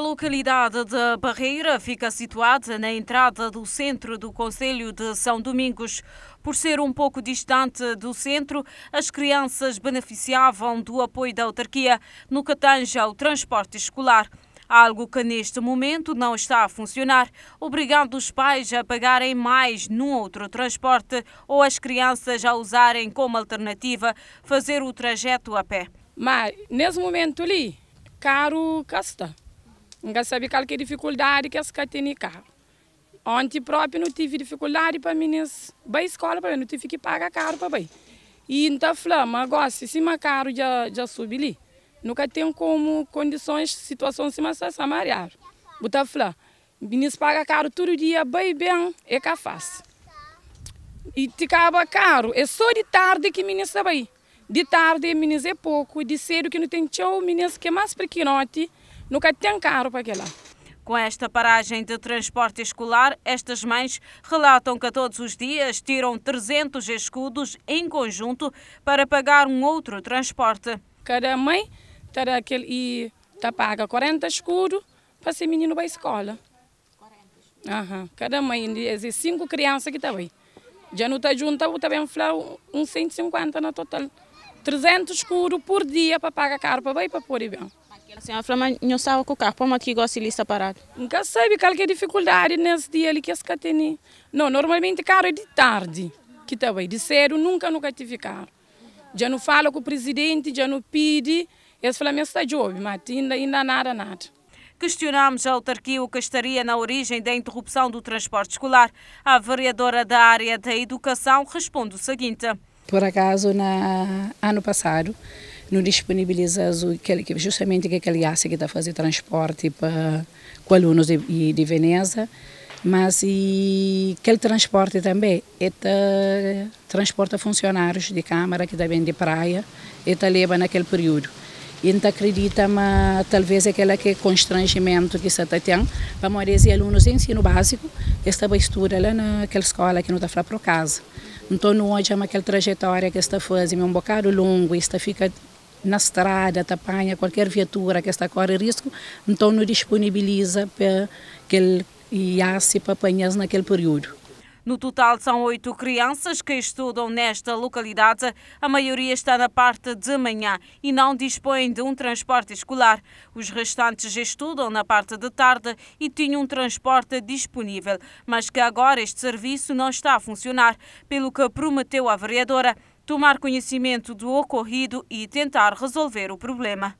localidade de Barreira fica situada na entrada do centro do Conselho de São Domingos. Por ser um pouco distante do centro, as crianças beneficiavam do apoio da autarquia no que tange ao transporte escolar algo que neste momento não está a funcionar, obrigando os pais a pagarem mais num outro transporte ou as crianças a usarem como alternativa fazer o trajeto a pé. Mas nesse momento ali, caro Casta. Nunca sabia qual que dificuldade que as têm carro. Ontem próprio não tive dificuldade para meninas bem escola para não tive que pagar caro para bem. E então flama, gosto, se mais caro já já subi ali. Nunca tenho como condições, situação se mais samarar. Buta flama, meninas paga caro todo dia bem bem é que faz. E ficava caro, é só de tarde que meninas sabe. De tarde meninas é pouco, de cedo que não tem tchau meninas que é mais pequenote nunca tem carro para aquela. Com esta paragem de transporte escolar, estas mães relatam que todos os dias tiram 300 escudos em conjunto para pagar um outro transporte. Cada mãe terá aquele e tá paga 40 escudos para ser menino para a escola. Uhum. Cada mãe, existe cinco crianças que estão tá aí. Já não está junta, eu também tá falar uns 150 no total. 300 escuros por dia para pagar caro para ir para pôr e bem. Aquela senhora falou, não sabe o carro, como aqui gosta de separado? Nunca sabe qualquer é dificuldade nesse dia ali que as tem. Né? Não, normalmente carro é de tarde, que também, tá de cedo nunca, nunca tive carro. Já não falo com o presidente, já não pede, eles falam, está job, mas ainda, ainda nada, nada. Questionamos a autarquia o que estaria na origem da interrupção do transporte escolar. A vereadora da área da educação responde o seguinte. Por acaso, na ano passado, nos disponibiliza justamente aquele aço que está a fazer transporte para com alunos de, de Veneza, mas e aquele transporte também está transporta funcionários de câmara que também de praia e está leva naquele período. E não acredita, mas talvez aquele que é constrangimento que você tem para mores e alunos de ensino básico esta estava lá naquela escola que não está para para casa. Então, não hoje é aquela trajetória que está fazendo é um bocado longo e está fica na estrada, te apanha qualquer viatura que está correr risco, então não disponibiliza para que ele se para apanhar naquele período. No total, são oito crianças que estudam nesta localidade. A maioria está na parte de manhã e não dispõem de um transporte escolar. Os restantes estudam na parte de tarde e tinham um transporte disponível, mas que agora este serviço não está a funcionar, pelo que prometeu a vereadora tomar conhecimento do ocorrido e tentar resolver o problema.